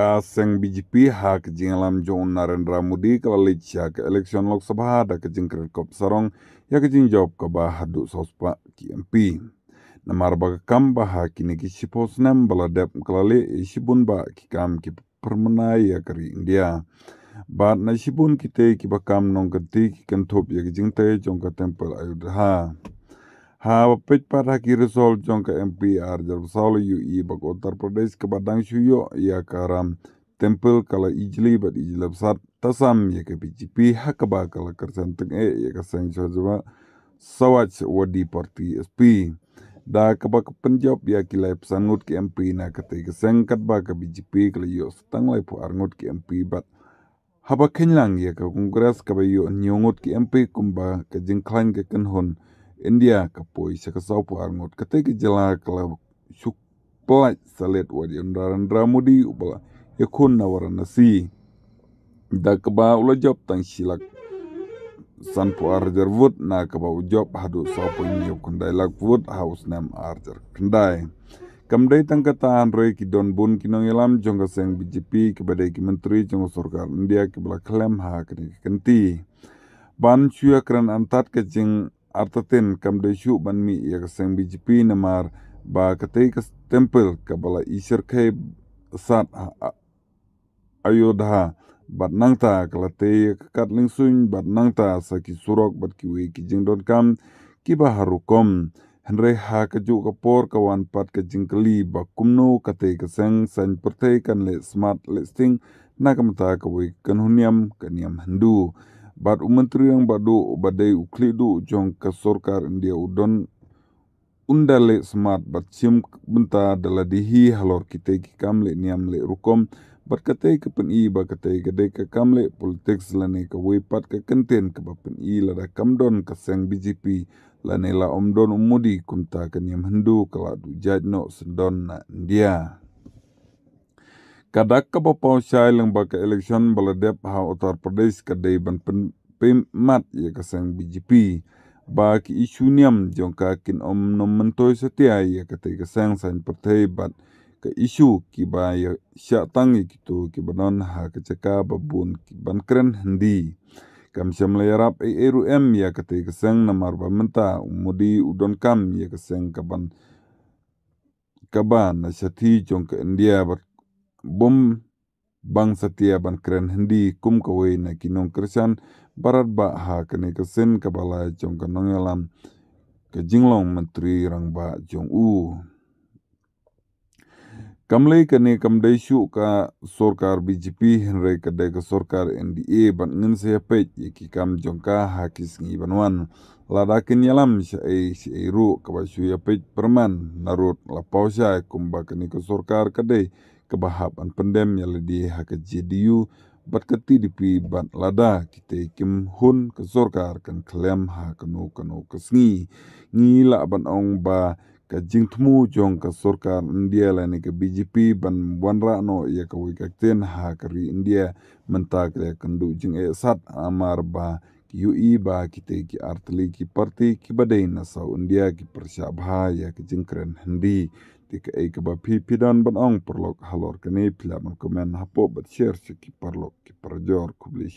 kaseng BJP hak jing alam jong Narendra Modi kelali cak election lok sabah ada ke jing kop sarong ya ke jing jawab ke bah hadu sospa KMP. Namar baga kam bah kini ki sipos nem baladep kelali isibun ba ki kam ki permenai ya kari India. Bad na isibun kite ki bakam nong keti ki kentup ya ke jing te jong ke tempel ayudha. Hawa pet par haki resol jong ke MPR jar resol yu i bak Uttar Pradesh ke badang shu yo ya karam tempel kala ijli bat ijli besar tasam ya ke BJP hak ba kala kersan teng e ya ke sang jo jwa sawach wadi party SP da ke bak Punjab ya kila pesan ngut ke MP na ke te ke sang kat ba ke BJP kala yo stang lai pu ar ngut ke MP bat Hapa kenyang ya ke kongres kabayu nyungut ke MP kumba ke jengklan ke kenhon. hon India kapoy sa kasawpo angot katay ka jala kala sukpla sa letwa di undaran ramudi upala yakun na waranasi. Da kaba ula job tang silak sanpo arjar wood na kaba ujob hadu sawpo inyo kundai lak wood house nam arjar kundai. Kamdai tang kata Android ki don bun kinong ilam jongka seng BGP kepada ki menteri jongka surkar India kebala klem ha kini kenti. Ban syuakran antat kecing artatin kamde shu banmi yak seng BJP namar ba katay tempel temple kabala isir kay sat ayodha bat nangta kalate yak katling suin bat nangta sa ki surok bat ki wei ki jing don kam ki ba harukom henre ha ka ju ka pat ka jingkali ba kumno katay ka seng pertai pertay kan le smart listing nakamta ka wei kanhuniam kaniam hindu hindu Bad umentri yang badu badai uklidu jong kesorkar India udon undale smart bad cium benta adalah dihi halor kita ki kamle niamle rukom bad katai ke pen i bad ke gede ke kamle politik selane ke wepat ke kenten ke bad pen i lada kamdon ke seng BGP lanela omdon umudi kunta ke niam hendu kaladu jadno sendon na India kada ka bo po chai lang ba ka election baladep ha uttar pradesh ka dei ban pin mat ye ka sang bjp ba ki isu niam jong ka kin om nom man toy se ti ai ye ka te ka sang san prathei bat ka isu ki ba ye sha tang ki tu ki banan ha ka chaka ba bun ki ban kren hindi kam sham le rap ai eru m ye ka te ka sang namar ba manta umudi udon kam ye ka sang ka ban ka ba na sha ti jong ka india bat bom bangsa tia ban kren hindi kum kawai na kinong krisan barat ba ha kene ka sin ka balai chong ka nongelam ka jinglong mentri rang ba chong u kamle kene kam dai shu ka sorkar bjp hinre ka dai ka sorkar nda ban ngin se pe ki kam jong ka ha kis ngi ban wan la da kin yalam sha e sha e ru ka ba shu ya pe perman narut la pau sha kum ba kene ka sorkar ka dai kebahapan pendem yang di hak JDU bat keti di pi bat lada kita kim hun ke zorkar kan klem ha kanu kanu kesni ni la ban ong ba ka jing tmu jong ka sorkar india la ni ke bjp ban wanra no ya ka wi ka ten ha ka india mentak ke kandu jing e sat amar ba ki e, ba kite ki artli ki parti ki badai nasa undia ki persyabha ya ki jengkeren hendi ti ke ai ke bapi pidan ban ong perlok halor kene pila men komen hapo bat share ki perlok ki perjor kublis